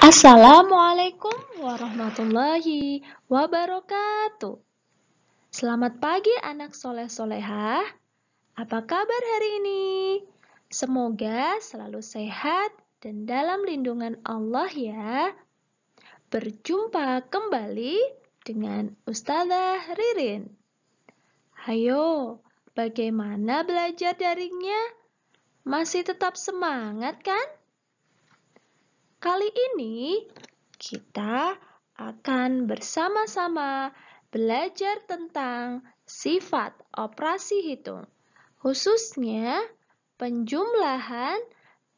Assalamualaikum warahmatullahi wabarakatuh. Selamat pagi anak soleh soleha. Apa kabar hari ini? Semoga selalu sehat dan dalam lindungan Allah ya. Berjumpa kembali dengan Ustazah Ririn. Hayo, bagaimana belajar daringnya? Masih tetap semangat kan? Kali ini kita akan bersama-sama belajar tentang sifat operasi hitung, khususnya penjumlahan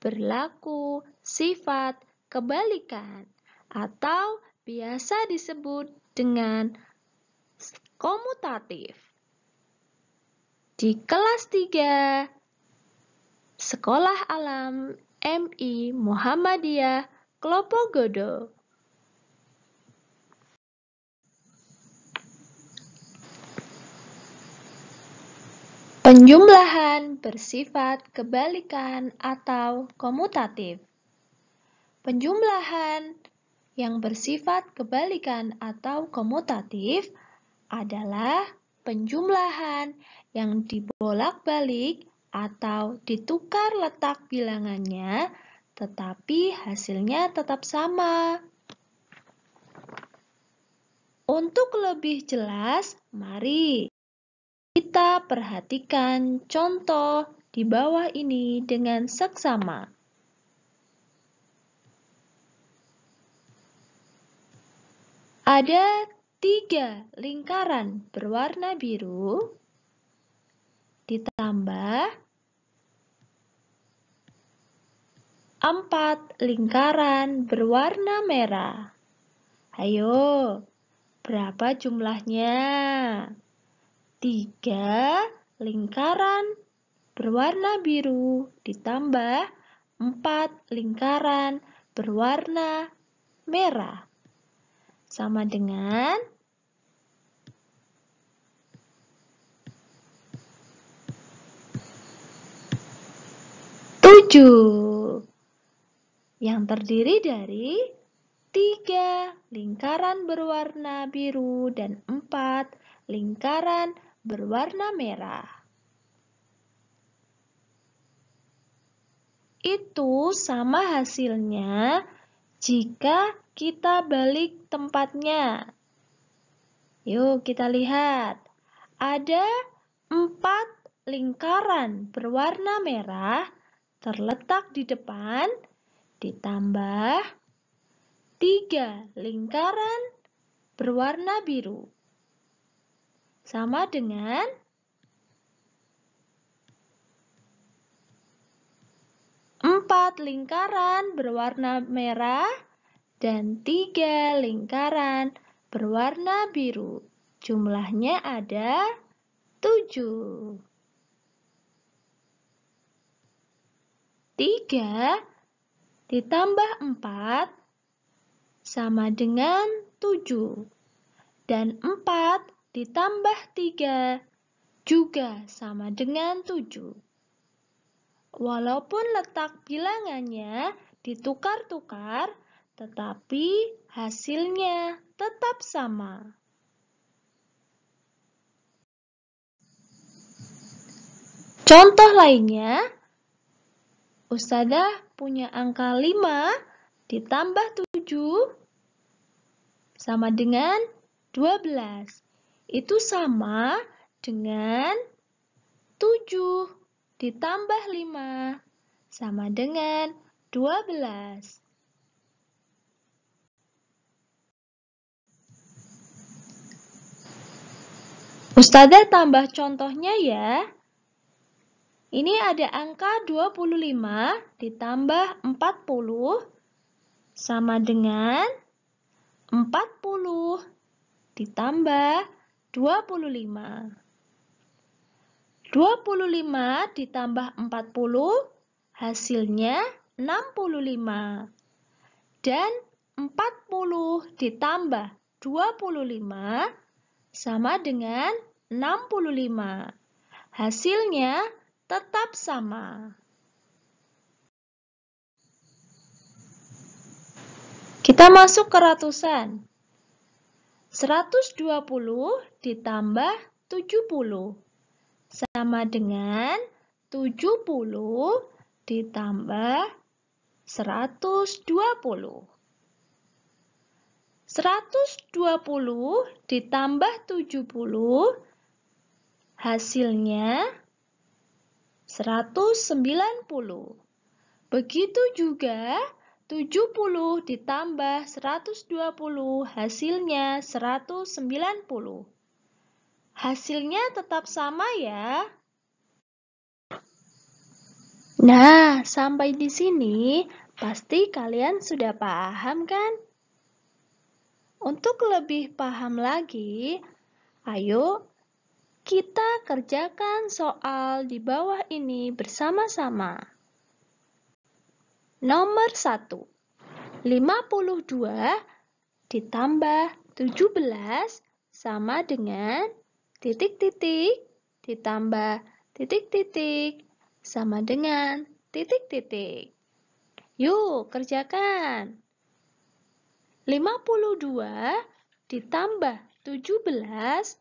berlaku sifat kebalikan atau biasa disebut dengan komutatif. Di kelas 3 Sekolah Alam MI Muhammadiyah Klopo Godo. Penjumlahan bersifat kebalikan atau komutatif. Penjumlahan yang bersifat kebalikan atau komutatif adalah penjumlahan yang dibolak-balik atau ditukar letak bilangannya tetapi hasilnya tetap sama. Untuk lebih jelas, mari kita perhatikan contoh di bawah ini dengan seksama. Ada tiga lingkaran berwarna biru ditambah Empat lingkaran berwarna merah. Ayo, berapa jumlahnya? Tiga lingkaran berwarna biru ditambah empat lingkaran berwarna merah. Sama dengan tujuh yang terdiri dari tiga lingkaran berwarna biru dan empat lingkaran berwarna merah. Itu sama hasilnya jika kita balik tempatnya. Yuk kita lihat. Ada empat lingkaran berwarna merah terletak di depan ditambah tiga lingkaran berwarna biru sama dengan empat lingkaran berwarna merah dan tiga lingkaran berwarna biru. Jumlahnya ada tujuh. Tiga ditambah 4 sama dengan 7. Dan 4 ditambah 3 juga sama dengan 7. Walaupun letak bilangannya ditukar-tukar, tetapi hasilnya tetap sama. Contoh lainnya, Ustazah punya angka 5 ditambah 7 sama dengan 12. Itu sama dengan 7 ditambah 5 sama dengan 12. Ustazah tambah contohnya ya. Ini ada angka 25 ditambah 40 sama dengan 40 ditambah 25. 25 ditambah 40 hasilnya 65. Dan 40 ditambah 25 sama dengan 65. Hasilnya tetap sama. Kita masuk ke ratusan. 120 ditambah 70 sama dengan 70 ditambah 120. 120 ditambah 70 hasilnya 190. Begitu juga 70 ditambah 120 hasilnya 190. Hasilnya tetap sama ya. Nah, sampai di sini pasti kalian sudah paham kan? Untuk lebih paham lagi, ayo kita kerjakan soal di bawah ini bersama-sama. Nomor 1. 52 ditambah 17 sama dengan titik-titik ditambah titik-titik sama dengan titik-titik. Yuk, kerjakan. 52 ditambah 17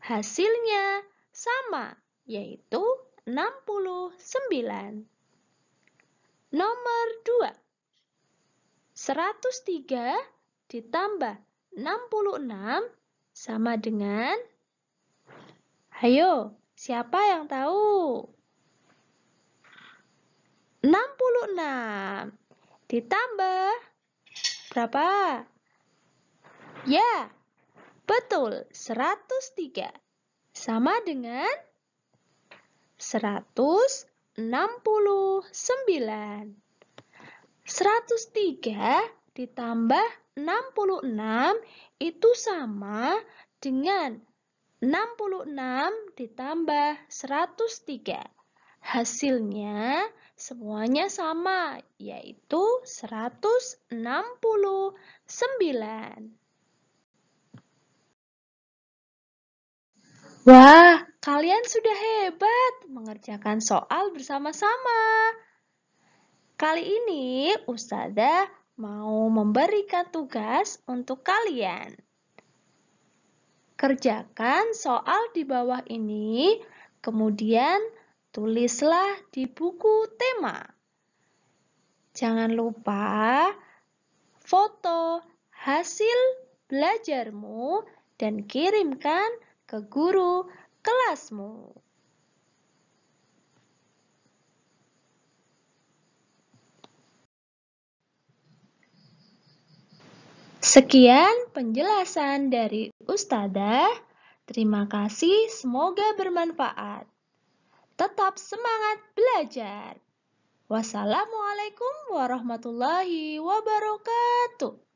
Hasilnya sama, yaitu 69. Nomor 2. 103 ditambah 66 sama dengan Ayo, siapa yang tahu? 66 ditambah berapa? Ya, Betul, 103 sama dengan 169. 103 ditambah 66 itu sama dengan 66 ditambah 103. Hasilnya semuanya sama, yaitu 169. Wah, kalian sudah hebat mengerjakan soal bersama-sama. Kali ini Ustazah mau memberikan tugas untuk kalian. Kerjakan soal di bawah ini, kemudian tulislah di buku tema. Jangan lupa foto hasil belajarmu dan kirimkan ke guru kelasmu. Sekian penjelasan dari Ustadzah. Terima kasih, semoga bermanfaat. Tetap semangat belajar. Wassalamualaikum warahmatullahi wabarakatuh.